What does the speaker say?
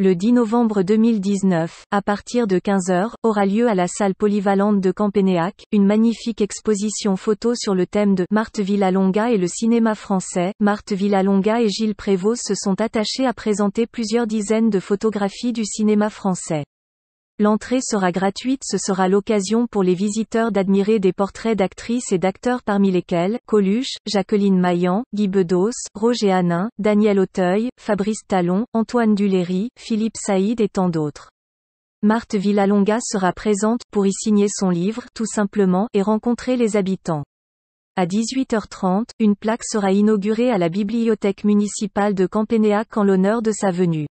Le 10 novembre 2019, à partir de 15h, aura lieu à la salle polyvalente de Campénéac, une magnifique exposition photo sur le thème de Marthe Villalonga et le cinéma français. Marthe Villalonga et Gilles Prévost se sont attachés à présenter plusieurs dizaines de photographies du cinéma français. L'entrée sera gratuite ce sera l'occasion pour les visiteurs d'admirer des portraits d'actrices et d'acteurs parmi lesquels, Coluche, Jacqueline Maillan, Guy Bedos, Roger Hanin, Daniel Auteuil, Fabrice Talon, Antoine Duléry, Philippe Saïd et tant d'autres. Marthe Villalonga sera présente, pour y signer son livre, tout simplement, et rencontrer les habitants. À 18h30, une plaque sera inaugurée à la bibliothèque municipale de Campénéac en l'honneur de sa venue.